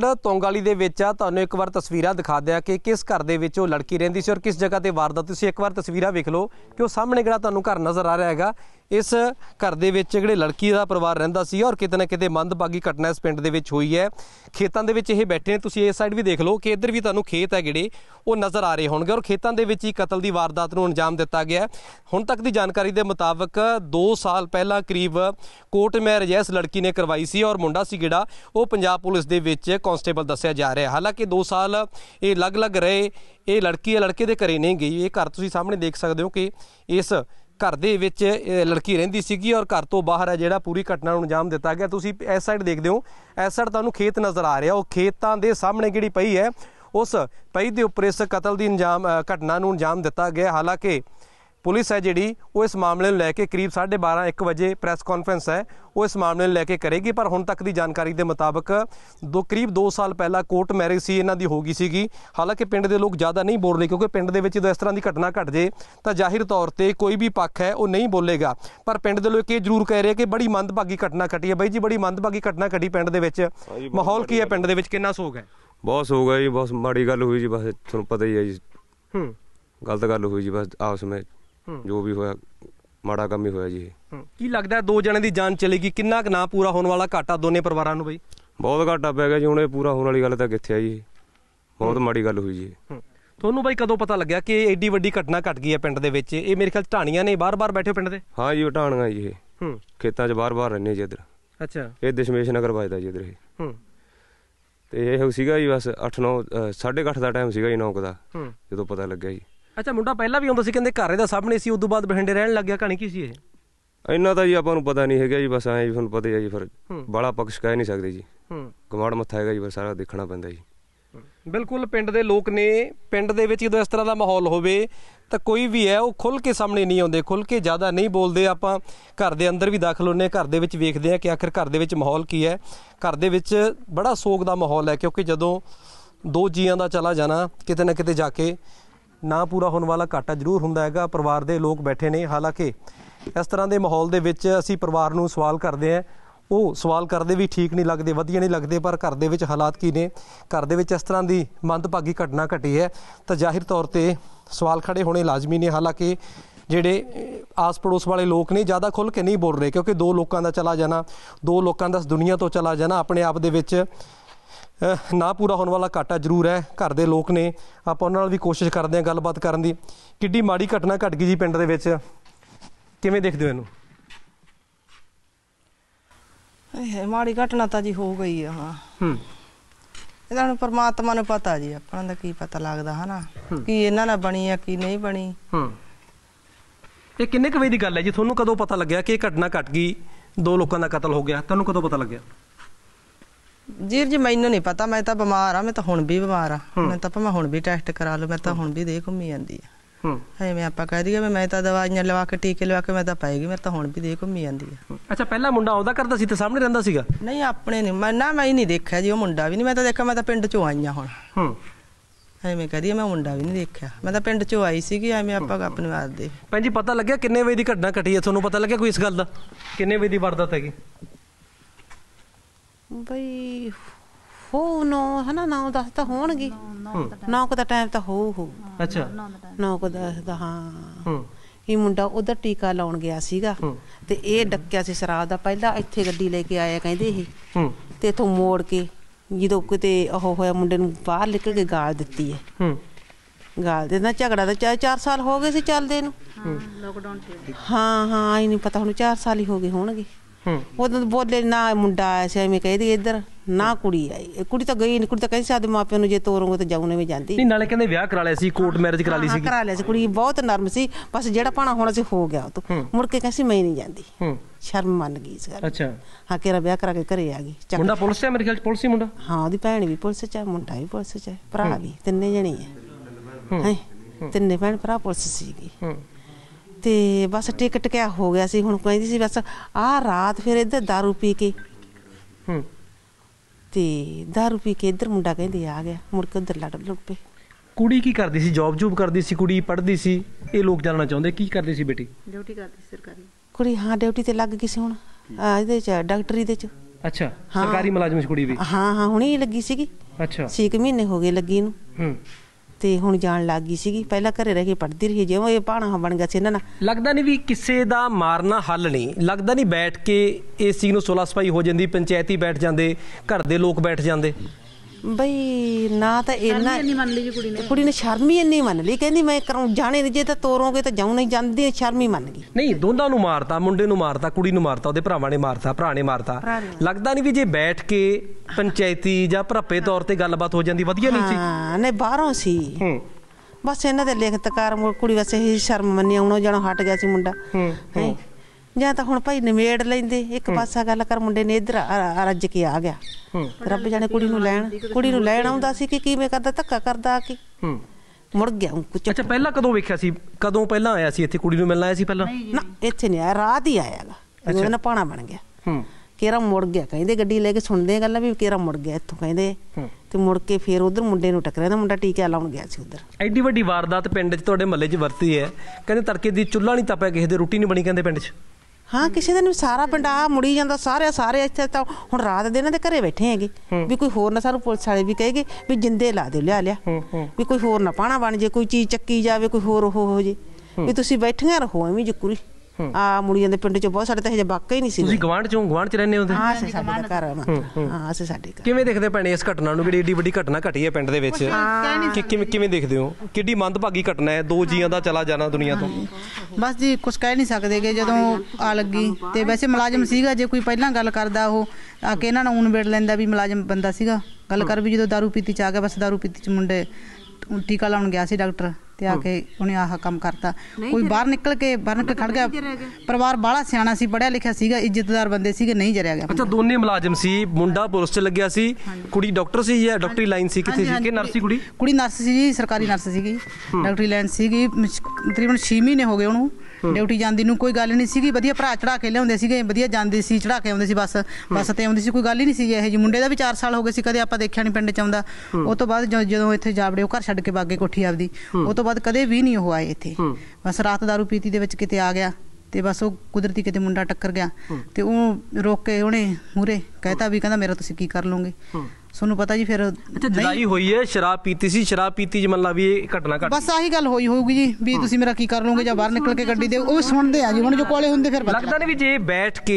ਪਿੰਡ ਤੋਂਗਾਲੀ ਦੇ ਵਿੱਚ ਆ ਤੁਹਾਨੂੰ ਇੱਕ ਵਾਰ ਤਸਵੀਰਾਂ ਦਿਖਾ ਦਿਆ ਕਿ ਕਿਸ ਘਰ ਦੇ ਵਿੱਚ ਉਹ ਲੜਕੀ ਰਹਿੰਦੀ ਸੀ ਔਰ ਕਿਸ ਜਗ੍ਹਾ ਤੇ ਵਾਰਦਾਤ ਤੁਸੀਂ ਇੱਕ ਵਾਰ ਤਸਵੀਰਾਂ ਵੇਖ ਲਓ ਕਿ ਉਹ ਸਾਹਮਣੇ ਜਿਹੜਾ ਤੁਹਾਨੂੰ ਘਰ ਨਜ਼ਰ ਆ ਰਿਹਾ ਹੈਗਾ ਇਸ ਘਰ ਦੇ ਵਿੱਚ ਜਿਹੜੇ ਲੜਕੀ ਦਾ ਪਰਿਵਾਰ ਰਹਿੰਦਾ ਸੀ ਔਰ ਕਿਤੇ ਨਾ ਕਿਤੇ ਮੰਦਭਾਗੀ ਘਟਨਾ ਇਸ ਪਿੰਡ ਦੇ ਵਿੱਚ ਹੋਈ ਹੈ ਖੇਤਾਂ ਦੇ ਵਿੱਚ ਇਹ ਬੈਠੇ ਨੇ ਤੁਸੀਂ ਇਸ ਸਾਈਡ ਵੀ ਦੇਖ ਲਓ ਕਿ ਇੱਧਰ ਵੀ ਤੁਹਾਨੂੰ ਖੇਤ ਹੈ ਜਿਹੜੇ ਉਹ ਨਜ਼ਰ ਆ ਰਹੇ ਹੋਣਗੇ ਔਰ ਖੇਤਾਂ ਦੇ ਵਿੱਚ ਹੀ ਕਤਲ ਦੀ ਵਾਰਦਾਤ ਨੂੰ ਅੰਜਾਮ ਦਿੱਤਾ ਗਿਆ ਹੁਣ ਤੱਕ ਦੀ ਜਾਣਕਾਰੀ ਦੇ ਮੁਤਾਬਕ 2 ਸਾਲ ਪਹਿਲਾਂ ਕਰੀਬ ਕੋਟ ਮੈਰਿਜ ਇਸ ਲੜਕੀ ਨੇ ਕਰਵਾਈ ਸੀ ਔਰ ਮੁੰਡਾ ਸੀ ਜਿਹੜਾ ਉਹ ਪੰਜਾਬ ਪੁਲਿਸ ਦੇ ਵਿੱਚ ਕਾਂਸਟੇਬਲ ਦੱਸਿਆ ਜਾ ਰਿਹਾ ਹਾਲਾਂਕਿ 2 ਸਾਲ ਇਹ ਅਲੱਗ-ਅਲੱਗ ਰਹੇ ਇਹ ਲੜਕੀ ਇਹ ਲੜਕੇ ਦੇ ਘਰੇ ਨਹੀਂ ਗਈ ਇਹ ਘਰ ਤੁਸੀਂ ਸਾਹਮਣੇ ਦੇਖ ਸਕਦੇ ਹੋ ਕਿ ਇਸ ਘਰ ਦੇ ਵਿੱਚ ਲੜਕੀ ਰਹਿੰਦੀ ਸੀਗੀ ਔਰ ਘਰ ਤੋਂ ਬਾਹਰ ਹੈ ਜਿਹੜਾ ਪੂਰੀ ਘਟਨਾ ਨੂੰ ਅੰਜਾਮ ਦਿੱਤਾ ਗਿਆ ਤੁਸੀਂ ਇਸ ਸਾਈਡ ਦੇਖਦੇ ਹੋ ਇਸ ਸਾਈਡ ਤੁਹਾਨੂੰ ਖੇਤ ਨਜ਼ਰ ਆ ਰਿਹਾ ਉਹ ਖੇਤਾਂ ਦੇ ਸਾਹਮਣੇ ਜਿਹੜੀ ਪਈ ਹੈ ਉਸ ਪਈ ਦੇ ਉੱਪਰ ਇਸ ਕਤਲ ਦੀ ਅੰਜਾਮ ਘਟਨਾ ਨੂੰ ਅੰਜਾਮ ਦਿੱਤਾ ਗਿਆ ਹਾਲਾਂਕਿ ਪੁਲਿਸ ਹੈ ਜਿਹੜੀ ਉਹ ਇਸ ਮਾਮਲੇ ਨੂੰ ਲੈ ਕੇ ਕਰੀਬ 12:30 1 ਵਜੇ ਪ੍ਰੈਸ ਕਾਨਫਰੰਸ ਹੈ ਉਹ ਇਸ ਮਾਮਲੇ ਨੂੰ ਲੈ ਕੇ ਕਰੇਗੀ ਪਰ ਹੁਣ ਤੱਕ ਦੀ ਜਾਣਕਾਰੀ ਦੇ ਮੁਤਾਬਕ ਦੋ ਕਰੀਬ 2 ਸਾਲ ਪਹਿਲਾਂ ਕੋਰਟ ਮੈਰਿਜ ਸੀ ਇਹਨਾਂ ਦੀ ਹੋ ਗਈ ਸੀਗੀ ਹਾਲਾਂਕਿ ਪਿੰਡ ਦੇ ਲੋਕ ਜ਼ਿਆਦਾ ਨਹੀਂ ਬੋਲ ਰਹੇ ਕਿਉਂਕਿ ਪਿੰਡ ਦੇ ਵਿੱਚ ਜਦੋਂ ਇਸ ਤਰ੍ਹਾਂ ਦੀ ਘਟਨਾ ਘਟ ਜੇ ਤਾਂ ਜ਼ਾਹਿਰ ਤੌਰ ਤੇ ਕੋਈ ਵੀ ਪੱਖ ਹੈ ਉਹ ਨਹੀਂ ਬੋਲੇਗਾ ਪਰ ਪਿੰਡ ਦੇ ਲੋਕ ਇਹ ਜ਼ਰੂਰ ਕਹਿ ਰਹੇ ਕਿ ਬੜੀ ਮੰਦਭਾਗੀ ਘਟਨਾ ਘਟੀ ਹੈ ਬਾਈ ਜੀ ਬੜੀ ਮੰਦਭਾਗੀ ਘਟਨਾ ਘਟੀ ਪਿੰਡ ਦੇ ਵਿੱਚ ਮਾਹੌਲ ਕੀ ਹੈ ਪਿੰਡ ਦੇ ਵਿੱਚ ਕਿੰਨਾ ਸੋਗ ਹੈ ਬਹੁਤ ਸੋਗ ਹੈ ਜੀ ਬਹੁਤ ਮਾੜੀ ਗੱਲ ਹੋਈ ਜੀ ਬਸ ਤੁਹਾਨੂੰ ਪਤਾ ਹੀ ਹੈ ਜੀ ਹੂੰ ਗਲਤ ਗੱਲ ਹੋਈ ਜੀ ਬਸ ਆਪਸ ਵਿੱਚ ਜੋ ਵੀ ਹੋਇਆ ਮਾੜਾ ਕੰਮ ਹੀ ਹੋਇਆ ਜੀ ਇਹ ਕੀ ਲੱਗਦਾ ਦੋ ਜਣੇ ਦੀ ਜਾਨ ਚਲੇਗੀ ਕਿੰਨਾ ਕੁ ਨਾ ਪੂਰਾ ਹੋਣ ਵਾਲਾ ਘਾਟਾ ਦੋਨੇ ਪਰਿਵਾਰਾਂ ਨੂੰ ਬਈ ਬਹੁਤ ਘਾਟਾ ਪੈ ਗਿਆ ਜੀ ਹੁਣ ਇਹ ਪੂਰਾ ਹੋਣ ਵਾਲੀ ਗੱਲ ਤਾਂ ਕਿੱਥੇ ਆ ਜੀ ਬਹੁਤ ਮਾੜੀ ਗੱਲ ਹੋਈ ਜੀ ਤੁਹਾਨੂੰ ਬਾਈ ਕਦੋਂ ਪਤਾ ਲੱਗਿਆ ਕਿ ਐਡੀ ਵੱਡੀ ਘਟਨਾ ਘਟ ਗਈ ਹੈ ਪਿੰਡ ਦੇ ਵਿੱਚ ਇਹ ਮੇਰੇ ਖਿਆਲ ਢਾਣੀਆਂ ਨੇ ਬਾਰ-ਬਾਰ ਬੈਠੇ ਪਿੰਡ ਦੇ ਹਾਂ ਜੀ ਉਹ ਢਾਣੀਆਂ ਜੀ ਇਹ ਖੇਤਾਂ 'ਚ ਬਾਰ-ਬਾਰ ਰਹਿੰਦੇ ਜੀ ਇੱਧਰ ਅੱਛਾ ਇਹ ਦਸ਼ਮੇਸ਼ ਨਗਰ ਵੱਜਦਾ ਜੀ ਇੱਧਰ ਇਹ ਹੂੰ ਤੇ ਇਹ ਸੀਗਾ ਜੀ ਬਸ 8 9 8:30 ਦਾ ਟਾਈਮ ਸੀਗਾ ਜੀ 9:00 ਦਾ ਜਦੋਂ ਪਤਾ ਲੱਗਿਆ ਜੀ ਅੱਛਾ ਮੁੰਡਾ ਪਹਿਲਾਂ ਵੀ ਆਉਂਦਾ ਸੀ ਕਹਿੰਦੇ ਘਰ ਇਹਦਾ ਸਾਹਮਣੇ ਸੀ ਉਦੋਂ ਬਾਅਦ ਬਹਿੰਡੇ ਰਹਿਣ ਲੱਗ ਗਿਆ ਕਹਾਣੀ ਕੀ ਸੀ ਇਹ ਇੰਨਾ ਤਾਂ ਜੀ ਆਪਾਂ ਨੂੰ ਪਤਾ ਨਹੀਂ ਹੈਗਾ ਜੀ ਬਸ ਐਂ ਜੀ ਤੁਹਾਨੂੰ ਪਤਾ ਹੈ ਜੀ ਫਿਰ ਬੜਾ ਪਕਸ਼ ਕਹਿ ਨਹੀਂ ਸਕਦੇ ਜੀ ਹੂੰ ਗਵਾੜ ਮੱਥਾ ਹੈਗਾ ਜੀ ਫਿਰ ਸਾਰਾ ਦੇਖਣਾ ਪੈਂਦਾ ਜੀ ਬਿਲਕੁਲ ਪਿੰਡ ਦੇ ਲੋਕ ਨੇ ਪਿੰਡ ਦੇ ਵਿੱਚ ਜਦੋਂ ਇਸ ਤਰ੍ਹਾਂ ਦਾ ਮਾਹੌਲ ਹੋਵੇ ਤਾਂ ਕੋਈ ਵੀ ਹੈ ਉਹ ਖੁੱਲ ਕੇ ਸਾਹਮਣੇ ਨਹੀਂ ਆਉਂਦੇ ਖੁੱਲ ਕੇ ਜ਼ਿਆਦਾ ਨਹੀਂ ਬੋਲਦੇ ਆਪਾਂ ਘਰ ਦੇ ਅੰਦਰ ਵੀ ਦਾਖਲ ਹੁੰਨੇ ਘਰ ਦੇ ਵਿੱਚ ਵੇਖਦੇ ਆ ਕਿ ਆਖਰ ਘਰ ਦੇ ਵਿੱਚ ਮਾਹੌਲ ਕੀ ਹੈ ਘਰ ਦੇ ਵਿੱਚ ਬੜਾ ਸੋਗ ਦਾ ਮਾਹੌਲ ਹੈ ਕਿਉਂਕਿ ਜਦੋਂ ਦੋ ਜੀਆਂ ਦਾ ਚਲਾ ਜਾਣਾ ਕਿਤੇ ਨਾ ਕਿਤੇ ਜਾ ਕੇ ਨਾ ਪੂਰਾ ਹੋਣ ਵਾਲਾ ਘਾਟਾ ਜ਼ਰੂਰ ਹੁੰਦਾ ਹੈਗਾ ਪਰਿਵਾਰ ਦੇ ਲੋਕ ਬੈਠੇ ਨੇ ਹਾਲਾਂਕਿ ਇਸ ਤਰ੍ਹਾਂ ਦੇ ਮਾਹੌਲ ਦੇ ਵਿੱਚ ਅਸੀਂ ਪਰਿਵਾਰ ਨੂੰ ਸਵਾਲ ਕਰਦੇ ਆ ਉਹ ਸਵਾਲ ਕਰਦੇ ਵੀ ਠੀਕ ਨਹੀਂ ਲੱਗਦੇ ਵਧੀਆ ਨਹੀਂ ਲੱਗਦੇ ਪਰ ਘਰ ਦੇ ਵਿੱਚ ਹਾਲਾਤ ਕੀ ਨੇ ਘਰ ਦੇ ਵਿੱਚ ਇਸ ਤਰ੍ਹਾਂ ਦੀ ਮੰਦਭਾਗੀ ਘਟਨਾ ਘਟੀ ਹੈ ਤਾਂ ਜ਼ਾਹਿਰ ਤੌਰ ਤੇ ਸਵਾਲ ਖੜੇ ਹੋਣੇ ਲਾਜ਼ਮੀ ਨੇ ਹਾਲਾਂਕਿ ਜਿਹੜੇ ਆਸ ਪੜੋਸ ਵਾਲੇ ਲੋਕ ਨੇ ਜ਼ਿਆਦਾ ਖੁੱਲ ਕੇ ਨਹੀਂ ਬੋਲ ਰਹੇ ਕਿਉਂਕਿ ਦੋ ਲੋਕਾਂ ਦਾ ਚਲਾ ਜਾਣਾ ਦੋ ਲੋਕਾਂ ਦਾ ਇਸ ਦੁਨੀਆ ਤੋਂ ਚਲਾ ਜਾਣਾ ਆਪਣੇ ਆਪ ਦੇ ਵਿੱਚ ਨਾ ਪੂਰਾ ਹੋਣ ਵਾਲਾ ਘਾਟਾ ਜ਼ਰੂਰ ਹੈ ਘਰ ਦੇ ਲੋਕ ਨੇ ਆਪਾਂ ਉਹਨਾਂ ਨਾਲ ਵੀ ਕੋਸ਼ਿਸ਼ ਕਰਦੇ ਹਾਂ ਗੱਲਬਾਤ ਕਰਨ ਦੀ ਕਿੱਡੀ ਮਾੜੀ ਘਟਨਾ ਘਟ ਗਈ ਜੀ ਪਿੰਡ ਦੇ ਵਿੱਚ ਕਿਵੇਂ ਦੇਖਦੇ ਹੋ ਇਹਨੂੰ ਇਹ ਮਾੜੀ ਘਟਨਾ ਤਾਂ ਜੀ ਹੋ ਗਈ ਆ ਹਾਂ ਹੂੰ ਇਹਨਾਂ ਨੂੰ ਪਰਮਾਤਮਾ ਨੂੰ ਪਤਾ ਜੀ ਆਪਾਂ ਦਾ ਕੀ ਪਤਾ ਲੱਗਦਾ ਹਨਾ ਕਿ ਇਹਨਾਂ ਨਾਲ ਬਣੀ ਆ ਕੀ ਨਹੀਂ ਬਣੀ ਹੂੰ ਇਹ ਕਿੰਨੇ ਕਵੇ ਦੀ ਗੱਲ ਹੈ ਜੀ ਤੁਹਾਨੂੰ ਕਦੋਂ ਪਤਾ ਲੱਗਿਆ ਕਿ ਇਹ ਘਟਨਾ ਘਟ ਗਈ ਦੋ ਲੋਕਾਂ ਦਾ ਕਤਲ ਹੋ ਗਿਆ ਤੁਹਾਨੂੰ ਕਦੋਂ ਪਤਾ ਲੱਗਿਆ ਜੀਰ ਜੀ ਮੈਨੂੰ ਨਹੀਂ ਪਤਾ ਮੈਂ ਤਾਂ ਬਿਮਾਰ ਆ ਮੈਂ ਤਾਂ ਹੁਣ ਵੀ ਬਿਮਾਰ ਆ ਮੈਂ ਤਾਂ ਭਾਵੇਂ ਹੁਣ ਵੀ ਟੈਸਟ ਕਰਾ ਲਵਾਂ ਮੈਂ ਤਾਂ ਹੁਣ ਵੀ ਦੇਹ ਘੁੰਮੀ ਜਾਂਦੀ ਆ ਹੂੰ ਐਵੇਂ ਆਪਾਂ ਕਹਿ ਦਈਏ ਮੈਂ ਤਾਂ ਦਵਾਈਆਂ ਲਵਾ ਕੇ ਟੀਕੇ ਲਵਾ ਕੇ ਮੈਂ ਤਾਂ ਪਾਏਗੀ ਮੈਂ ਤਾਂ ਹੁਣ ਵੀ ਦੇਹ ਘੁੰਮੀ ਜਾਂਦੀ ਆ ਅੱਛਾ ਪਹਿਲਾ ਮੁੰਡਾ ਆਉਂਦਾ ਕਰਦਾ ਸੀ ਤੇ ਸਾਹਮਣੇ ਰਹਿੰਦਾ ਸੀਗਾ ਨਹੀਂ ਆਪਣੇ ਨਹੀਂ ਮੈਂ ਨਾ ਮੈਂ ਹੀ ਨਹੀਂ ਦੇਖਿਆ ਜੀ ਉਹ ਮੁੰਡਾ ਵੀ ਨਹੀਂ ਮੈਂ ਤਾਂ ਦੇਖਿਆ ਮੈਂ ਤਾਂ ਪਿੰਡ ਚੋਂ ਆਈ ਆ ਹੁਣ ਹੂੰ ਐਵੇਂ ਕਹਦੀ ਮੈਂ ਮੁੰਡਾ ਵੀ ਨਹੀਂ ਦੇਖਿਆ ਮੈਂ ਤਾਂ ਪਿੰਡ ਚੋਂ ਆਈ ਸੀਗੀ ਐਵੇਂ ਆਪਾਂ ਆਪਣੇ ਵਾਰ ਦੇ ਭੈਣ ਜੀ ਪਤਾ ਲੱਗਿਆ ਕਿੰਨੇ ਵਜੇ ਦੀ ਘਟਨਾ ਘਟੀ ਹੈ ਤੁਹਾਨੂੰ ਪਤਾ ਲੱਗਿਆ ਕੋਈ ਇਸ ਗੱਲ ਦਾ ਕਿੰਨੇ ਵਜੇ ਦੀ ਵਾਰਦਾਤ ਹੈਗੀ ਬਈ ਹੋ ਨੋ ਹਨਾ ਨਾ ਦੱਸ ਤਾਂ ਹੋਣਗੇ ਨੌ ਕੁ ਦਾ ਟਾਈਮ ਤਾਂ ਹੋ ਹੋ ਅੱਛਾ ਨੌ ਕੁ ਦਸ ਦਾ ਹਾਂ ਇਹ ਮੁੰਡਾ ਉਧਰ ਟੀਕਾ ਲਾਉਣ ਗਿਆ ਸੀਗਾ ਤੇ ਇਹ ਡੱਕਿਆ ਸੀ ਸ਼ਰਾਬ ਦਾ ਪਹਿਲਾਂ ਇੱਥੇ ਗੱਡੀ ਲੈ ਕੇ ਆਇਆ ਕਹਿੰਦੇ ਇਹ ਤੇ ਇਥੋਂ ਮੋੜ ਕੇ ਜਦੋਂ ਕਿਤੇ ਉਹ ਹੋਇਆ ਮੁੰਡੇ ਨੂੰ ਬਾਹਰ ਨਿਕਲ ਕੇ ਗਾਲ ਦਿੱਤੀ ਹੈ ਹੂੰ ਗਾਲ ਦੇਣਾ ਝਗੜਾ ਤਾਂ 4 ਸਾਲ ਹੋ ਗਏ ਸੀ ਚੱਲਦੇ ਨੂੰ ਹਾਂ ਹਾਂ ਇਹ ਨਹੀਂ ਪਤਾ ਹੁਣ 4 ਸਾਲ ਹੀ ਹੋ ਗਏ ਹੋਣਗੇ ਉਦੋਂ ਬੋਲੇ ਨਾ ਮੁੰਡਾ ਆਇਆ ਸੀ ਐਵੇਂ ਕਹਿੰਦੀ ਇੱਧਰ ਨਾ ਕੁੜੀ ਆਈ ਇਹ ਕੁੜੀ ਤਾਂ ਗਈ ਨਹੀਂ ਕੁੜੀ ਤਾਂ ਕਹਿੰਦੀ ਸਾਡੇ ਮਾਪਿਆਂ ਨੂੰ ਜੇ ਤੋਰੋਂਗੇ ਤਾਂ ਜਾਉਣੇ ਵੀ ਜਾਂਦੀ ਨਹੀਂ ਨਾਲੇ ਕਹਿੰਦੇ ਵਿਆਹ ਕਰਾ ਲਿਆ ਸੀ ਕੋਰਟ ਮੈਰਿਜ ਕਰਾ ਲਈ ਸੀ ਕਰਾ ਲਿਆ ਸੀ ਕੁੜੀ ਬਹੁਤ ਨਰਮ ਸੀ ਬਸ ਜਿਹੜਾ ਪਾਣਾ ਹੋਣਾ ਸੀ ਹੋ ਗਿਆ ਉਹ ਤੋਂ ਮੁੜ ਕੇ ਕਹਿੰਦੀ ਮੈਂ ਨਹੀਂ ਜਾਂਦੀ ਸ਼ਰਮ ਮੰਨ ਗਈ ਇਸ ਗੱਲ ਅੱਛਾ ਹਾਂ ਕਿਹੜਾ ਵਿਆਹ ਕਰਾ ਕੇ ਘਰੇ ਆ ਗਈ ਮੁੰਡਾ ਪੁਲਿਸ ਹੈ ਮੇਰੇ ਖਿਆਲ ਚ ਪੁਲਿਸ ਹੀ ਮੁੰਡਾ ਹਾਂ ਉਹਦੀ ਭੈਣ ਵੀ ਪੁਲਿਸ ਚ ਹੈ ਮੁੰਡਾ ਵੀ ਪੁਲਿਸ ਚ ਹੈ ਭਰਾ ਵੀ ਤਿੰਨੇ ਜਣੇ ਹੈ ਹੈ ਤਿੰਨੇ ਭੈਣ ਭਰਾ ਪੁਲਿਸ ਸੀਗੀ ਤੇ ਬਸ ਟਿਕ ਟਕਿਆ ਹੋ ਗਿਆ ਸੀ ਹੁਣ ਕਹਿੰਦੀ ਸੀ ਬਸ ਆ ਰਾਤ ਫਿਰ ਇੱਧਰ दारू ਪੀ ਕੇ ਹੂੰ ਤੇ दारू ਪੀ ਕੇ ਇੱਧਰ ਮੁੰਡਾ ਕਹਿੰਦੇ ਆ ਗਿਆ ਮੁੜ ਕੇ ਉੱਧਰ ਲੜ ਲੜ ਪਏ ਕੁੜੀ ਕੀ ਕਰਦੀ ਸੀ ਜੌਬ ਜੂਬ ਕਰਦੀ ਸੀ ਕੁੜੀ ਪੜ੍ਹਦੀ ਸੀ ਇਹ ਲੋਕ ਜਾਣਨਾ ਚਾਹੁੰਦੇ ਕੀ ਕਰਦੀ ਸੀ ਬੇਟੀ ਡਿਊਟੀ ਕਰਦੀ ਸੀ ਸਰਕਾਰੀ ਕੁੜੀ ਹਾਂ ਡਿਊਟੀ ਤੇ ਲੱਗ ਗਈ ਸੀ ਹੁਣ ਇਹਦੇ ਚ ਡਾਕਟਰੀ ਦੇ ਚ ਅੱਛਾ ਸਰਕਾਰੀ ਮੁਲਾਜ਼ਮ ਸੀ ਕੁੜੀ ਵੀ ਹਾਂ ਹਾਂ ਹੁਣੇ ਹੀ ਲੱਗੀ ਸੀਗੀ ਅੱਛਾ 6 ਮਹੀਨੇ ਹੋ ਗਏ ਲੱਗੀ ਨੂੰ ਹੂੰ ਤੇ ਹੁਣ ਜਾਣ ਲੱਗ ਗਈ ਸੀਗੀ ਪਹਿਲਾਂ ਘਰੇ ਰਹਿ ਕੇ ਪੜ੍ਹਦੀ ਰਹੀ ਜਿਵੇਂ ਇਹ ਪਾਣਾ ਬਣ ਗਿਆ ਸੀ ਇਹਨਾਂ ਨਾਲ ਲੱਗਦਾ ਨਹੀਂ ਵੀ ਕਿਸੇ ਦਾ ਮਾਰਨਾ ਹੱਲ ਨਹੀਂ ਲੱਗਦਾ ਨਹੀਂ ਬੈਠ ਕੇ ਇਸ ਚੀਜ਼ ਨੂੰ ਸੁਲਾ ਸਪਾਈ ਹੋ ਜਾਂਦੀ ਪੰਚਾਇਤੀ ਬੈਠ ਜਾਂਦੇ ਘਰ ਦੇ ਲੋਕ ਬੈਠ ਜਾਂਦੇ ਬਈ ਨਾ ਤਾਂ ਇਹਨਾਂ ਨਹੀਂ ਮੰਨ ਲਈ ਜੀ ਕੁੜੀ ਨੇ ਕੁੜੀ ਨੇ ਸ਼ਰਮ ਹੀ ਇੰਨੀ ਮੰਨ ਲਈ ਕਹਿੰਦੀ ਮੈਂ ਕਰਾਂ ਜਾਣੇ ਦੇ ਜੇ ਤਾਂ ਤੋਰੋਂਗੇ ਤਾਂ ਜਾਉ ਨਹੀਂ ਜਾਂਦੀ ਸ਼ਰਮ ਹੀ ਮੰਨ ਗਈ ਨਹੀਂ ਦੋਨਾਂ ਨੂੰ ਮਾਰਤਾ ਮੁੰਡੇ ਨੂੰ ਮਾਰਤਾ ਕੁੜੀ ਨੂੰ ਮਾਰਤਾ ਉਹਦੇ ਭਰਾਵਾਂ ਨੇ ਮਾਰਤਾ ਭਰਾ ਨੇ ਮਾਰਤਾ ਲੱਗਦਾ ਨਹੀਂ ਵੀ ਜੇ ਬੈਠ ਕੇ ਪੰਚਾਇਤੀ ਜਾਂ ਭਰਾਪੇ ਤੌਰ ਤੇ ਗੱਲਬਾਤ ਹੋ ਜਾਂਦੀ ਵਧੀਆ ਨਹੀਂ ਸੀ ਹਾਂ ਨਹੀਂ ਬਾਹਰੋਂ ਸੀ ਹੂੰ ਬਸ ਇਹਨਾਂ ਦੇ ਲਿਖਤਕਾਰ ਕੁੜੀ ਵਸੇ ਹੀ ਸ਼ਰਮ ਮੰਨੀ ਆਉਣੋ ਜਾਣੋਂ ਹਟ ਗਿਆ ਸੀ ਮੁੰਡਾ ਹੂੰ ਜਾਂ ਤਾਂ ਹੁਣ ਭਾਈ ਨਿਮੇੜ ਲੈਂਦੇ ਇੱਕ ਪਾਸਾ ਗੱਲ ਕਰ ਮੁੰਡੇ ਨੇ ਇਧਰ ਰੱਜ ਕੇ ਆ ਗਿਆ ਹੂੰ ਰੱਬ ਜਾਣੇ ਕੁੜੀ ਨੂੰ ਲੈਣ ਕੁੜੀ ਨੂੰ ਲੈਣ ਆਉਂਦਾ ਸੀ ਕਿ ਕਿਵੇਂ ਕਰਦਾ ਧੱਕਾ ਕਰਦਾ ਆ ਕੇ ਹੂੰ ਮੁੜ ਗਿਆ ਉਹ ਕੁਛ ਅੱਛਾ ਪਹਿਲਾਂ ਕਦੋਂ ਵੇਖਿਆ ਸੀ ਕਦੋਂ ਪਹਿਲਾਂ ਆਇਆ ਸੀ ਇੱਥੇ ਕੁੜੀ ਨੂੰ ਮਿਲਣ ਆਇਆ ਸੀ ਪਹਿਲਾਂ ਨਾ ਇੱਥੇ ਨਹੀਂ ਆਇਆ ਰਾਤ ਹੀ ਆਇਆਗਾ ਉਹਦਾ ਨਾ ਪਾਣਾ ਬਣ ਗਿਆ ਹੂੰ ਕੇਰਾ ਮੁੜ ਗਿਆ ਕਹਿੰਦੇ ਗੱਡੀ ਲੈ ਕੇ ਸੁਣਦੇ ਆ ਗੱਲਾਂ ਵੀ ਕਿਹੜਾ ਮੁੜ ਗਿਆ ਇੱਥੋਂ ਕਹਿੰਦੇ ਹੂੰ। ਤੇ ਮੁੜ ਕੇ ਫੇਰ ਉਧਰ ਮੁੰਡੇ ਨੂੰ ਟਕਰਿਆ ਤਾਂ ਮੁੰਡਾ ਟੀਕਾ ਲਾਉਣ ਗਿਆ ਸੀ ਉਧਰ ਐਡੀ ਵੱਡੀ ਵਾਰਦਾਤ ਪਿੰਡ 'ਚ ਤੁਹਾਡੇ ਮੱਲੇ 'ਚ ਵਰਤੀ ਹੈ ਕਹਿੰਦੇ ਤੜਕੇ ਦੀ ਚੁੱਲ੍ਹਾ ਨਹੀਂ ਤਪਿਆ ਕਿਸੇ ਦੇ ਰੋਟੀ ਨਹੀਂ ਬਣੀ ਕਹਿੰਦੇ ਪਿੰਡ 'ਚ ਹਾਂ ਕਿਸੇ ਦਿਨ ਸਾਰਾ ਪਿੰਡ ਆ ਮੁੜੀ ਜਾਂਦਾ ਸਾਰੇ ਸਾਰੇ ਇੱਥੇ ਤਾਂ ਹੁਣ ਰਾਤ ਦੇ ਇਹਨਾਂ ਦੇ ਘਰੇ ਬੈਠੇ ਹੈਗੇ ਵੀ ਕੋਈ ਹੋਰ ਨਾ ਸਾਨੂੰ ਪੁਲਿਸ ਵਾਲੇ ਵੀ ਕਹੇਗੇ ਵੀ ਜਿੰਦੇ ਲਾ ਦਿਓ ਲਿਆ ਲਿਆ ਵੀ ਕੋਈ ਹੋਰ ਨਾ ਪਾਣਾ ਬਣ ਜੇ ਕੋਈ ਚੀਜ਼ ਚੱਕੀ ਜਾਵੇ ਕੋਈ ਹੋਰ ਉਹ ਹੋ ਜੇ ਵੀ ਤੁਸੀਂ ਬੈਠੀਆਂ ਰਹੋ ਐਵੇਂ ਜਿਕੂਰੀ ਆ ਮੁੜੀਆਂ ਦੇ ਪਿੰਡ ਚ ਬਹੁਤ ਸਾਡੇ ਤਾਂ ਹਜੇ ਵਾਕਈ ਹੀ ਨਹੀਂ ਸੀ ਤੁਸੀਂ ਗਵਾਂਢ ਚੋਂ ਗਵਾਂਢ ਚ ਰਹਿੰਦੇ ਹੋ ਹਾਂ ਅਸੀਂ ਸਾਡੇ ਘਰ ਹਾਂ ਅਸੀਂ ਸਾਡੇ ਘਰ ਕਿਵੇਂ ਦੇਖਦੇ ਪੈਣੇ ਇਸ ਘਟਨਾ ਨੂੰ ਕਿਹੜੀ ਏਡੀ ਵੱਡੀ ਘਟਨਾ ਘਟੀ ਹੈ ਪਿੰਡ ਦੇ ਵਿੱਚ ਕਿਵੇਂ ਕਿਵੇਂ ਦੇਖਦੇ ਹੋ ਕਿੱਡੀ ਮੰਦਭਾਗੀ ਘਟਨਾ ਹੈ ਦੋ ਜੀਆਂ ਦਾ ਚਲਾ ਜਾਣਾ ਦੁਨੀਆ ਤੋਂ ਬਸ ਜੀ ਕੁਝ ਕਹਿ ਨਹੀਂ ਸਕਦੇਗੇ ਜਦੋਂ ਆ ਲੱਗੀ ਤੇ ਵੈਸੇ ਮੁਲਾਜ਼ਮ ਸੀਗਾ ਜੇ ਕੋਈ ਪਹਿਲਾਂ ਗੱਲ ਕਰਦਾ ਉਹ ਆ ਕੇ ਇਹਨਾਂ ਨੂੰ ਊਨ ਵੇੜ ਲੈਂਦਾ ਵੀ ਮੁਲਾਜ਼ਮ ਬੰਦਾ ਸੀਗਾ ਗੱਲ ਕਰ ਵੀ ਜਦੋਂ दारू ਪੀਤੀ ਚ ਆ ਗਿਆ ਬਸ दारू ਪੀਤੀ ਚ ਮੁੰਡੇ ਟੀਕਾ ਲਾਉਣ ਗਿਆ ਸੀ ਡਾਕਟਰ ਤੇ ਆ ਕੇ ਉਹਨੇ ਆਹ ਕੰਮ ਕਰਤਾ ਕੋਈ ਬਾਹਰ ਨਿਕਲ ਕੇ ਬਰਨ ਕੇ ਖੜ ਗਿਆ ਪਰਿਵਾਰ ਬਾਲਾ ਸਿਆਣਾ ਸੀ ਪੜਿਆ ਲਿਖਿਆ ਸੀਗਾ ਇੱਜ਼ਤਦਾਰ ਬੰਦੇ ਸੀਗੇ ਨਹੀਂ ਜਰਿਆ ਗਿਆ ਅੱਛਾ ਦੋਨੇ ਮੁਲਾਜ਼ਮ ਸੀ ਮੁੰਡਾ ਪੁਲਿਸ 'ਚ ਲੱਗਿਆ ਸੀ ਕੁੜੀ ਡਾਕਟਰ ਸੀ ਜਾਂ ਡਾਕਟਰੀ ਲਾਈਨ ਸੀ ਕਿੱਥੇ ਸੀ ਕਿ ਨਰਸ ਸੀ ਕੁੜੀ ਕੁੜੀ ਨਰਸ ਸੀ ਜੀ ਸਰਕਾਰੀ ਨਰਸ ਸੀਗੀ ਡਾਕਟਰੀ ਲਾਈਨ ਸੀਗੀ ਤਕਰੀਬਨ 6 ਮਹੀਨੇ ਹੋ ਗਏ ਉਹਨੂੰ ਡਿਊਟੀ ਜਾਂਦੀ ਨੂੰ ਕੋਈ ਗੱਲ ਨਹੀਂ ਸੀਗੀ ਵਧੀਆ ਭਰਾ ਚੜਾ ਕੇ ਲਿਆਉਂਦੇ ਸੀਗੇ ਵਧੀਆ ਜਾਂਦੇ ਸੀ ਚੜਾ ਕੇ ਆਉਂਦੇ ਸੀ ਬਸ ਬਸ ਤੇ ਆਉਂਦੀ ਸੀ ਕੋਈ ਗੱਲ ਹੀ ਨਹੀਂ ਸੀ ਇਹੋ ਜੀ ਮੁੰਡੇ ਦਾ ਵੀ 4 ਸਾਲ ਹੋ ਗਏ ਸੀ ਕਦੇ ਆਪਾਂ ਦੇਖਿਆ ਨਹੀਂ ਪਿੰਡ ਚ ਆਉਂਦਾ ਉਹ ਤੋਂ ਬਾਅਦ ਜਦੋਂ ਇੱਥੇ ਜਾਬੜੇ ਉਹ ਘਰ ਛੱਡ ਕੇ ਬਾਗੇ ਕੋਠੀ ਆਪਦੀ ਉਹ ਤੋਂ ਬਾਅਦ ਕਦੇ ਵੀ ਨਹੀਂ ਉਹ ਆਏ ਇੱਥੇ ਬਸ ਰਾਤ ਦਾਰੂ ਪੀਤੀ ਦੇ ਵਿੱਚ ਕਿਤੇ ਆ ਗਿਆ ਤੇ ਬਸ ਉਹ ਕੁਦਰਤੀ ਕਿਤੇ ਮੁੰਡਾ ਟੱਕਰ ਗਿਆ ਤੇ ਉਹ ਰੋਕ ਕੇ ਉਹਨੇ ਮੂਰੇ ਕਹਿਤਾ ਵੀ ਕਹਿੰਦਾ ਮੇਰਾ ਤੁਸੀਂ ਕੀ ਕਰ ਲੋਗੇ ਤੁਹਾਨੂੰ ਪਤਾ ਜੀ ਫਿਰ ਅੱਛਾ ਜੁਦਾਈ ਹੋਈ ਹੈ ਸ਼ਰਾਬ ਪੀਤੀ ਸੀ ਸ਼ਰਾਬ ਪੀਤੀ ਜਮਨ ਲਾ ਵੀ ਇਹ ਘਟਨਾ ਘਟ ਬਸ ਆਹੀ ਗੱਲ ਹੋਈ ਹੋਊਗੀ ਜੀ ਵੀ ਤੁਸੀਂ ਮੇਰਾ ਕੀ ਕਰ ਲਓਗੇ ਜਾਂ ਬਾਹਰ ਨਿਕਲ ਕੇ ਗੱਡੀ ਦੇ ਉਹ ਸੁਣਦੇ ਆ ਜੀ ਹੁਣ ਜੋ ਕੋਲੇ ਹੁੰਦੇ ਫਿਰ ਪਤਾ ਲੱਗਦਾ ਨਹੀਂ ਵੀ ਜੇ ਬੈਠ ਕੇ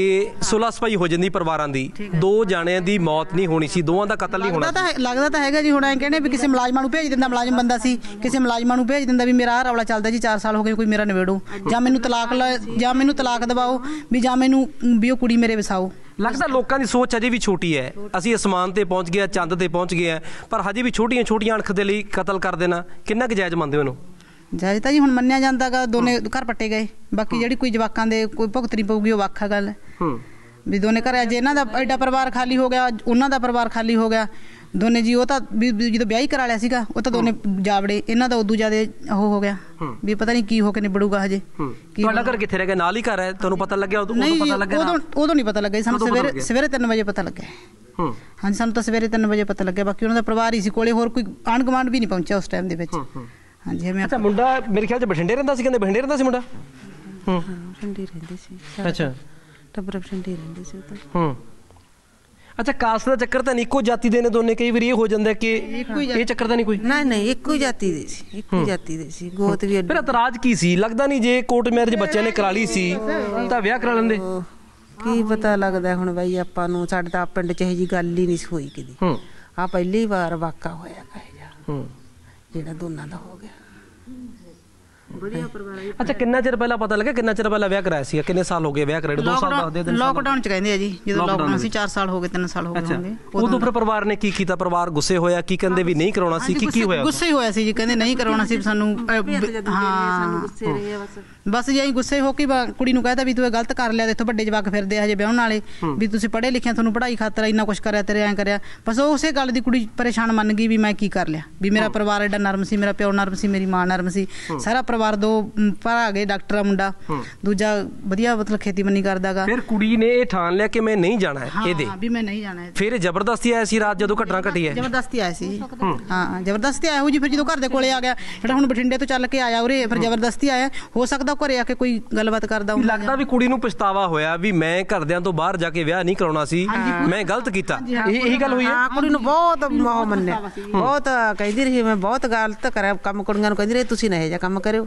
ਸੁਲਾ ਸਪਾਈ ਹੋ ਜਾਂਦੀ ਪਰਿਵਾਰਾਂ ਦੀ ਦੋ ਜਾਣਿਆਂ ਦੀ ਮੌਤ ਨਹੀਂ ਹੋਣੀ ਸੀ ਦੋਵਾਂ ਦਾ ਕਤਲ ਨਹੀਂ ਹੋਣਾ ਲੱਗਦਾ ਤਾਂ ਲੱਗਦਾ ਤਾਂ ਹੈਗਾ ਜੀ ਹੁਣ ਐਂ ਕਹਿੰਦੇ ਵੀ ਕਿਸੇ ਮੁਲਾਜ਼ਮਾਂ ਨੂੰ ਭੇਜ ਦਿੰਦਾ ਮੁਲਾਜ਼ਮ ਬੰਦਾ ਸੀ ਕਿਸੇ ਮੁਲਾਜ਼ਮਾਂ ਨੂੰ ਭੇਜ ਦਿੰਦਾ ਵੀ ਮੇਰਾ ਆਹ ਰੌਲਾ ਚੱਲਦਾ ਜੀ 4 ਸਾਲ ਹੋ ਗਏ ਕੋਈ ਮੇਰਾ ਨਿਬੇੜੋ ਜਾਂ ਮੈਨੂੰ ਤਲਾਕ ਜਾਂ ਮੈਨੂੰ ਤਲਾਕ ਦਿਵਾਓ ਵੀ ਜਾਂ ਮੈਨੂੰ ਵੀ ਉਹ ਕੁੜੀ ਮੇਰੇ ਵਸਾਓ ਲੱਗਦਾ ਲੋਕਾਂ ਦੀ ਸੋਚ ਅਜੇ ਵੀ ਛੋਟੀ ਹੈ ਅਸੀਂ ਅਸਮਾਨ ਤੇ ਪਹੁੰਚ ਗਏ ਚੰਦ ਤੇ ਪਹੁੰਚ ਗਏ ਪਰ ਹਜੇ ਵੀ ਛੋਟੀਆਂ ਛੋਟੀਆਂ ਅਣਖ ਦੇ ਲਈ ਕਤਲ ਕਰ ਦੇਣਾ ਕਿੰਨਾ ਕੁ ਜਾਇਜ਼ ਮੰਨਦੇ ਹੋ ਇਹਨੂੰ ਜਾਇਜ਼ ਤਾਂ ਜੀ ਹੁਣ ਮੰਨਿਆ ਜਾਂਦਾਗਾ ਦੋਨੇ ਘਰ ਪੱਟੇ ਗਏ ਬਾਕੀ ਜਿਹੜੀ ਕੋਈ ਜਵਾਕਾਂ ਦੇ ਕੋਈ ਭੁਗਤਰੀ ਪਊਗੀ ਉਹ ਵੱਖਾ ਗੱਲ ਹੂੰ ਵੀ ਦੋਨੇ ਘਰ ਅਜੇ ਇਹਨਾਂ ਦਾ ਐਡਾ ਪਰਿਵਾਰ ਖਾਲੀ ਹੋ ਗਿਆ ਉਹਨਾਂ ਦਾ ਪਰਿਵਾਰ ਖਾਲੀ ਹੋ ਗਿਆ ਦੋਨੇ ਜੀ ਉਹ ਤਾਂ ਵੀ- ਜਦੋਂ ਵਿਆਹ ਹੀ ਕਰਾ ਲਿਆ ਸੀਗਾ ਉਹ ਤਾਂ ਦੋਨੇ ਜਾਵੜੇ ਇਹਨਾਂ ਦਾ ਉਦੋਂ ਜ਼ਿਆਦੇ ਉਹ ਹੋ ਗਿਆ ਵੀ ਪਤਾ ਨਹੀਂ ਕੀ ਹੋ ਕੇ ਨਿਬੜੂਗਾ ਹਜੇ ਹੂੰ। ਕੀ ਤੁਹਾਡਾ ਘਰ ਕਿੱਥੇ ਰਹਿ ਗਿਆ ਨਾਲ ਹੀ ਘਰ ਹੈ ਤੁਹਾਨੂੰ ਪਤਾ ਲੱਗਿਆ ਉਦੋਂ ਪਤਾ ਲੱਗਿਆ ਉਦੋਂ ਨਾ? ਉਦੋਂ ਨਹੀਂ ਪਤਾ ਲੱਗਿਆ ਸਾਨੂੰ ਸਵੇਰੇ ਸਵੇਰੇ 3 ਵਜੇ ਪਤਾ ਲੱਗਿਆ ਹਾਂ ਹਾਂਜੀ ਸਾਨੂੰ ਤਾਂ ਸਵੇਰੇ 3 ਵਜੇ ਪਤਾ ਲੱਗਿਆ ਬਾਕੀ ਉਹਨਾਂ ਦਾ ਪਰਿਵਾਰ ਹੀ ਸੀ ਕੋਲੇ ਹੋਰ ਕੋਈ ਆਣ ਗੁਆਂਢ ਵੀ ਨਹੀਂ ਪਹੁੰਚਿਆ ਉਸ ਟਾਈਮ ਦੇ ਵਿੱਚ ਹਾਂਜੀ ਮੈਂ ਅੱਛਾ ਮੁੰਡਾ ਮੇਰੇ ਖਿਆਲ ਚ ਬਠਿੰਡੇ ਰਹਿੰਦਾ ਸੀ ਕਹਿੰਦੇ ਬਠਿੰਡੇ ਰਹਿੰਦਾ ਸੀ ਮੁੰਡਾ ਹੂੰ ਬਠਿੰਡੇ ਰਹਿੰਦੇ ਸੀ ਅੱਛਾ ਤਾਂ ਬਠਿੰਡੇ ਰਹਿੰਦੇ ਸੀ ਉਹ ਤਾਂ ਹਾਂ ਅੱਛਾ ਕਾਸਟ ਦਾ ਚੱਕਰ ਤਾਂ ਨਹੀਂ ਇੱਕੋ ਜਾਤੀ ਦੇ ਨੇ ਦੋਨੇ ਕਈ ਵਾਰੀ ਇਹ ਹੋ ਜਾਂਦਾ ਕਿ ਇਹ ਚੱਕਰ ਤਾਂ ਨਹੀਂ ਕੋਈ ਨਹੀਂ ਨਹੀਂ ਇੱਕੋ ਜਾਤੀ ਦੇ ਸੀ ਇੱਕੋ ਜਾਤੀ ਦੇ ਸੀ ਗੋਤ ਵੀ ਫਿਰ ਇਤਰਾਜ਼ ਕੀ ਸੀ ਲੱਗਦਾ ਨਹੀਂ ਜੇ ਕੋਰਟ ਮੈਰਿਜ ਬੱਚਿਆਂ ਨੇ ਕਰਾ ਲਈ ਸੀ ਤਾਂ ਵਿਆਹ ਕਰਾ ਲੈਂਦੇ ਕੀ ਪਤਾ ਲੱਗਦਾ ਹੁਣ ਬਾਈ ਆਪਾਂ ਨੂੰ ਸਾਡੇ ਤਾਂ ਪਿੰਡ 'ਚ ਇਹ ਜੀ ਗੱਲ ਹੀ ਨਹੀਂ ਹੋਈ ਕਿਦੀ ਆ ਪਹਿਲੀ ਵਾਰ ਵਾਕਾ ਹੋਇਆ ਕਹੇ ਜਾ ਜਿਹੜਾ ਦੋਨਾਂ ਦਾ ਹੋ ਗਿਆ ਵਧੀਆ ਪਰਿਵਾਰ ਅੱਛਾ ਕਿੰਨਾ ਚਿਰ ਪਹਿਲਾਂ ਪਤਾ ਲੱਗਾ ਕਿੰਨਾ ਚਿਰ ਪਹਿਲਾਂ ਵਿਆਹ ਕਰਾਇਆ ਸੀ ਕਿੰਨੇ ਸਾਲ ਹੋ ਗਏ ਵਿਆਹ ਕਰਾਏ 2 ਸਾਲ ਦੱਸਦੇ ਦਿਨ ਲੋਕਡਾਊਨ ਚ ਕਹਿੰਦੇ ਆ ਜੀ ਜਦੋਂ ਲੋਕਡਾਊਨ ਸੀ 4 ਸਾਲ ਹੋ ਗਏ 3 ਸਾਲ ਹੋ ਗਏ ਹੋਣਗੇ ਉਦੋਂ ਫਿਰ ਪਰਿਵਾਰ ਨੇ ਕੀ ਕੀਤਾ ਪਰਿਵਾਰ ਗੁੱਸੇ ਹੋਇਆ ਕੀ ਕਹਿੰਦੇ ਵੀ ਨਹੀਂ ਕਰਾਉਣਾ ਸੀ ਕੀ ਕੀ ਹੋਇਆ ਗੁੱਸੇ ਹੋਇਆ ਸੀ ਜੀ ਕਹਿੰਦੇ ਨਹੀਂ ਕਰਾਉਣਾ ਸੀ ਸਾਨੂੰ ਹਾਂ ਸਾਨੂੰ ਗੁੱਸੇ ਰਹੇ ਬਸ ਬਸ ਜੇ ਅਸੀਂ ਗੁੱਸੇ ਹੋ ਕੇ ਕੁੜੀ ਨੂੰ ਕਹਿੰਦਾ ਵੀ ਤੂੰ ਇਹ ਗਲਤ ਕਰ ਲਿਆ ਤੇ ਇੱਥੋਂ ਵੱਡੇ ਜਵਾਕ ਫਿਰਦੇ ਆ ਹਜੇ ਵਿਆਹਣ ਵਾਲੇ ਵੀ ਤੁਸੀਂ ਪੜ੍ਹੇ ਲਿਖਿਆ ਤੁਹਾਨੂੰ ਪੜ੍ਹਾਈ ਖਾਤਰ ਇੰਨਾ ਕੁਝ ਕਰਿਆ ਤੇਰੇ ਐਂ ਕਰਿਆ ਬਸ ਉਹ ਉਸੇ ਗੱਲ ਦੀ ਕੁੜੀ ਪਰੇਸ਼ਾਨ ਮੰਨ ਗਈ ਵੀ ਮੈਂ ਕੀ ਕਰ ਲਿਆ ਵੀ ਮੇਰਾ ਪਰਿਵਾਰ ਐਡਾ ਨਰਮ ਸੀ ਮੇਰਾ ਪਿਓ ਨਰਮ ਸੀ ਮੇਰੀ ਮਾਂ ਨਰਮ ਸੀ ਸਾਰਾ ਪਰਿਵਾਰ ਦੋ ਪਰ ਭਰਾ ਗਏ ਡਾਕਟਰ ਆ ਮੁੰਡਾ ਦੂਜਾ ਵਧੀਆ ਮਤਲਬ ਖੇਤੀ ਮੰਨੀ ਕਰਦਾਗਾ ਫਿਰ ਕੁੜੀ ਨੇ ਇਹ ਠਾਣ ਲਿਆ ਕਿ ਮੈਂ ਨਹੀਂ ਜਾਣਾ ਹੈ ਇਹਦੇ ਵੀ ਮੈਂ ਨਹੀਂ ਜਾਣਾ ਇੱਥੇ। ਫਿਰ ਜ਼ਬਰਦਸਤੀ ਆਇਆ ਸੀ ਰਾਤ ਜਦੋਂ ਘਟਨਾ ਘਟੀ ਹੈ ਜ਼ਬਰਦਸਤੀ ਆਇਆ ਸੀ ਹਾਂ ਜ਼ਬਰਦਸਤੀ ਆਇਆ ਹੋ ਜੀ ਫਿਰ ਜਦੋਂ ਘਰ ਦੇ ਕੋਲੇ ਆ ਗਿਆ ਜਿਹੜਾ ਹੁਣ ਬਠਿੰਡੇ ਤੋਂ ਚੱਲ ਕੇ ਆਇਆ ਉਰੇ ਫਿਰ ਜ਼ਬਰਦਸਤੀ ਆਇਆ ਹੋ ਸਕਦਾ ਤਾਂ ਘਰੇ ਆ ਕੇ ਕੋਈ ਗੱਲਬਾਤ ਕਰਦਾ ਹੁੰਦਾ ਲੱਗਦਾ ਵੀ ਕੁੜੀ ਨੂੰ ਪਛਤਾਵਾ ਹੋਇਆ ਵੀ ਮੈਂ ਘਰਦਿਆਂ ਤੋਂ ਬਾਹਰ ਜਾ ਕੇ ਵਿਆਹ ਨਹੀਂ ਕਰਾਉਣਾ ਸੀ ਮੈਂ ਗਲਤ ਕੀਤਾ ਇਹੀ ਗੱਲ ਹੋਈ ਹੈ ਕੁੜੀ ਨੂੰ ਬਹੁਤ ਮੋਹ ਮੰਨਿਆ ਬਹੁਤ ਕਹਿੰਦੀ ਰਹੀ ਮੈਂ ਬਹੁਤ ਗਲਤ ਕਰਿਆ ਕੰਮ ਕੁੜੀਆਂ ਨੂੰ ਕਹਿੰਦੀ ਰਹੀ ਤੁਸੀਂ ਨਾ ਇਹ ਜਾ ਕੰਮ ਕਰਿਓ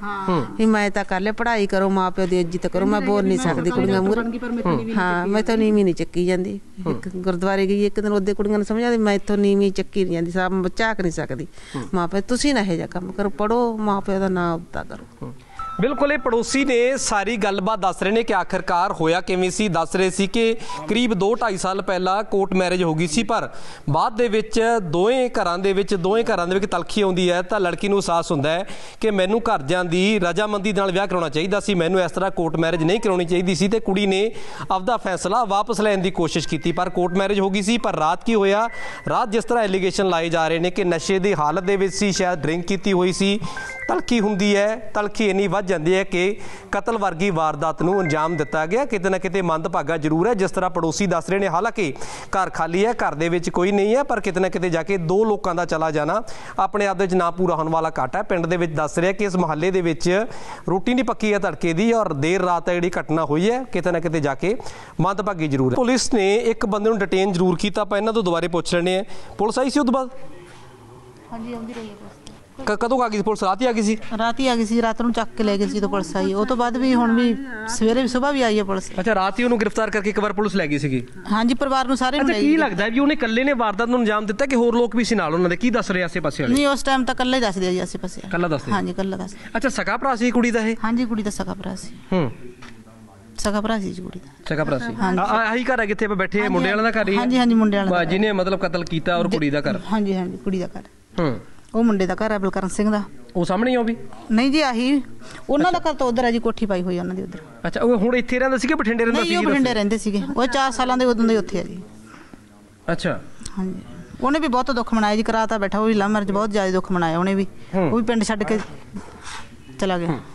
ਵੀ ਮੈਂ ਤਾਂ ਕਰ ਲੈ ਪੜ੍ਹਾਈ ਕਰੋ ਮਾਪਿਓ ਦੀ ਇੱਜ਼ਤ ਕਰੋ ਮੈਂ ਬੋਲ ਨਹੀਂ ਸਕਦੀ ਕੁੜੀਆਂ ਮੂਰ ਹਾਂ ਮੈਂ ਤਾਂ ਨੀਵੀਂ ਨਹੀਂ ਚੱਕੀ ਜਾਂਦੀ ਇੱਕ ਗੁਰਦੁਆਰੇ ਗਈ ਇੱਕ ਦਿਨ ਉਹਦੇ ਕੁੜੀਆਂ ਨੂੰ ਸਮਝਾਉਂਦੀ ਮੈਂ ਇੱਥੋਂ ਨੀਵੀਂ ਚੱਕੀ ਨਹੀਂ ਜਾਂਦੀ ਸਭ ਝਾਕ ਨਹੀਂ ਸਕਦੀ ਮਾਪੇ ਤੁਸੀਂ ਨਾ ਇਹ ਜਾ ਕੰਮ ਕਰੋ ਪੜੋ ਮਾਪਿਆਂ ਦਾ ਨਾਮ ਉੱਤਾ ਕਰੋ ਬਿਲਕੁਲ ਇਹ ਪੜੋਸੀ ਨੇ ਸਾਰੀ ਗੱਲਬਾਤ ਦੱਸ ਰਹੇ ਨੇ ਕਿ ਆਖਰਕਾਰ ਹੋਇਆ ਕਿਵੇਂ ਸੀ ਦੱਸ ਰਹੇ ਸੀ ਕਿ ਕਰੀਬ 2-2.5 ਸਾਲ ਪਹਿਲਾਂ ਕੋਰਟ ਮੈਰਿਜ ਹੋ ਗਈ ਸੀ ਪਰ ਬਾਅਦ ਦੇ ਵਿੱਚ ਦੋਵੇਂ ਘਰਾਂ ਦੇ ਵਿੱਚ ਦੋਵੇਂ ਘਰਾਂ ਦੇ ਵਿੱਚ ਤਲਖੀ ਆਉਂਦੀ ਹੈ ਤਾਂ ਲੜਕੀ ਨੂੰ ਅਹਿਸਾਸ ਹੁੰਦਾ ਹੈ ਕਿ ਮੈਨੂੰ ਘਰਦਿਆਂ ਦੀ ਰਜਾਮੰਦੀ ਨਾਲ ਵਿਆਹ ਕਰਾਉਣਾ ਚਾਹੀਦਾ ਸੀ ਮੈਨੂੰ ਇਸ ਤਰ੍ਹਾਂ ਕੋਰਟ ਮੈਰਿਜ ਨਹੀਂ ਕਰਾਉਣੀ ਚਾਹੀਦੀ ਸੀ ਤੇ ਕੁੜੀ ਨੇ ਆਪਦਾ ਫੈਸਲਾ ਵਾਪਸ ਲੈਣ ਦੀ ਕੋਸ਼ਿਸ਼ ਕੀਤੀ ਪਰ ਕੋਰਟ ਮੈਰਿਜ ਹੋ ਗਈ ਸੀ ਪਰ ਰਾਤ ਕੀ ਹੋਇਆ ਰਾਤ ਜਿਸ ਤਰ੍ਹਾਂ ਐਲੀਗੇਸ਼ਨ ਲਾਏ ਜਾ ਰਹੇ ਨੇ ਕਿ ਨਸ਼ੇ ਦੀ ਹਾਲਤ ਦੇ ਵਿੱਚ ਸੀ ਸ਼ਾਇਦ ਡਰਿੰਕ ਕੀਤੀ ਹੋਈ ਸੀ ਤਲਖੀ ਹੁੰਦੀ ਹੈ ਤਲਖੀ ਇਨੀ ਸਮਝ ਜਾਂਦੀ ਹੈ ਕਿ ਕਤਲ ਵਰਗੀ ਵਾਰਦਾਤ ਨੂੰ ਅੰਜਾਮ ਦਿੱਤਾ ਗਿਆ ਕਿਤੇ ਨਾ ਕਿਤੇ ਮੰਦਭਾਗਾ ਜ਼ਰੂਰ ਹੈ ਜਿਸ ਤਰ੍ਹਾਂ ਪੜੋਸੀ ਦੱਸ ਰਹੇ ਨੇ ਹਾਲਾਂਕਿ ਘਰ ਖਾਲੀ ਹੈ ਘਰ ਦੇ ਵਿੱਚ ਕੋਈ ਨਹੀਂ ਹੈ ਪਰ ਕਿਤੇ ਨਾ ਕਿਤੇ ਜਾ ਕੇ ਦੋ ਲੋਕਾਂ ਦਾ ਚਲਾ ਜਾਣਾ ਆਪਣੇ ਆਪ ਦੇ ਵਿੱਚ ਨਾ ਪੂਰਾ ਹੋਣ ਵਾਲਾ ਘਾਟਾ ਹੈ ਪਿੰਡ ਦੇ ਵਿੱਚ ਦੱਸ ਰਿਹਾ ਕਿ ਇਸ ਮਹੱਲੇ ਦੇ ਵਿੱਚ ਰੋਟੀ ਨਹੀਂ ਪੱਕੀ ਹੈ ਤੜਕੇ ਦੀ ਔਰ ਦੇਰ ਰਾਤ ਹੈ ਜਿਹੜੀ ਘਟਨਾ ਹੋਈ ਹੈ ਕਿਤੇ ਨਾ ਕਿਤੇ ਜਾ ਕੇ ਮੰਦਭਾਗੀ ਜ਼ਰੂਰ ਹੈ ਪੁਲਿਸ ਨੇ ਇੱਕ ਬੰਦੇ ਨੂੰ ਡਿਟੇਨ ਜ਼ਰੂਰ ਕੀਤਾ ਆਪਾਂ ਇਹਨਾਂ ਤੋਂ ਦੁਬਾਰੇ ਪੁੱਛ ਲੈਣੇ ਆ ਪੁਲਿਸ ਆਈ ਸੀ ਉਸ ਤੋਂ ਬਾਅਦ ਹਾਂਜੀ ਆਉਂਦੀ ਰਹੀ ਹੈ ਕਦੋਂ ਆ ਗਈ ਸੀ ਪੁਲਿਸ ਰਾਤੀ ਆ ਗਈ ਸੀ ਰਾਤੀ ਆ ਗਈ ਸੀ ਰਾਤ ਨੂੰ ਚੱਕ ਕੇ ਲੈ ਗਏ ਸੀ ਤੋਂ ਪੁਲਿਸ ਆਈ ਉਹ ਤੋਂ ਬਾਅਦ ਵੀ ਹੁਣ ਵੀ ਸਵੇਰੇ ਵੀ ਸਵੇਰ ਵੀ ਆਈ ਹੈ ਪੁਲਿਸ ਅੱਛਾ ਰਾਤੀ ਉਹਨੂੰ ਗ੍ਰਿਫਤਾਰ ਕਰਕੇ ਇੱਕ ਵਾਰ ਪੁਲਿਸ ਲੈ ਗਈ ਸੀਗੀ ਹਾਂਜੀ ਪਰਿਵਾਰ ਨੂੰ ਸਾਰੇ ਨੂੰ ਅੱਛਾ ਕੀ ਲੱਗਦਾ ਵੀ ਉਹਨੇ ਇਕੱਲੇ ਨੇ ਵਾਰਦਾਤ ਨੂੰ ਅੰਜਾਮ ਦਿੱਤਾ ਕਿ ਹੋਰ ਲੋਕ ਵੀ ਸੀ ਨਾਲ ਉਹਨਾਂ ਦੇ ਕੀ ਦੱਸ ਰਹੇ ਆਸੇ ਪਾਸੇ ਵਾਲੇ ਨਹੀਂ ਉਸ ਟਾਈਮ ਤਾਂ ਇਕੱਲੇ ਹੀ ਦੱਸ ਦਿਆ ਜੀ ਆਸੇ ਪਾਸੇ ਇਕੱਲਾ ਦੱਸਦੇ ਹਾਂਜੀ ਇਕੱਲਾ ਦੱਸ ਅੱਛਾ ਸਕਾ ਭਰਾ ਸੀ ਕੁੜੀ ਦਾ ਇਹ ਹਾਂਜੀ ਕੁੜੀ ਦਾ ਸਗਾ ਭਰਾ ਸੀ ਹੂੰ ਸਗਾ ਭਰਾ ਸੀ ਜੁੜੀ ਕੁੜੀ ਦਾ ਸਕਾ ਭਰਾ ਸੀ ਆਹੀ ਘਰ ਹੈ ਕਿੱਥੇ ਆਪਾਂ ਬੈਠੇ ਮੁੰਡੇ ਵਾਲਿਆਂ ਦਾ ਘਰ ਹੀ ਹਾਂਜੀ ਹਾਂਜੀ ਮੁੰਡੇ ਵਾਲਾ ਦਾ ਜਿਹਨੇ ਮਤਲਬ ਕਤਲ ਕੀਤਾ ਔਰ ਕੁੜੀ ਦਾ ਘਰ ਹਾਂਜੀ ਹਾਂਜੀ ਕੁੜੀ ਦਾ ਘਰ ਹੂੰ ਉਹ ਮੁੰਡੇ ਦਾ ਘਰ ਹੈ ਬਲਕਰਨ ਸਿੰਘ ਦਾ ਉਹ ਸਾਹਮਣੇ ਹੀ ਉਹ ਵੀ ਨਹੀਂ ਜੀ ਆਹੀ ਉਹਨਾਂ ਦਾ ਘਰ ਤਾਂ ਉਧਰ ਹੈ ਜੀ ਕੋਠੀ ਪਾਈ ਹੋਈ ਉਹਨਾਂ ਦੀ ਉਧਰ ਅੱਛਾ ਉਹ ਹੁਣ ਇੱਥੇ ਰਹਿੰਦੇ ਸੀਗੇ ਬਠਿੰਡੇ ਰਹਿੰਦੇ ਸੀਗੇ ਨਹੀਂ ਉਹ ਬਠਿੰਡੇ ਰਹਿੰਦੇ ਸੀਗੇ ਉਹ 4 ਸਾਲਾਂ ਦੇ ਉਦੋਂ ਦੇ ਉੱਥੇ ਆ ਜੀ ਅੱਛਾ ਹਾਂਜੀ ਉਹਨੇ ਵੀ ਬਹੁਤ ਦੁੱਖ ਮਨਾਇਆ ਜੀ ਕਰਾਤਾ ਬੈਠਾ ਉਹ ਵੀ ਚ ਬਹੁਤ ਜ਼ਿਆਦਾ ਦੁੱਖ ਮਨਾਇਆ ਉਹਨੇ ਵੀ ਉਹ ਵੀ ਪਿੰਡ ਛੱਡ ਕੇ ਚਲਾ ਗਿਆ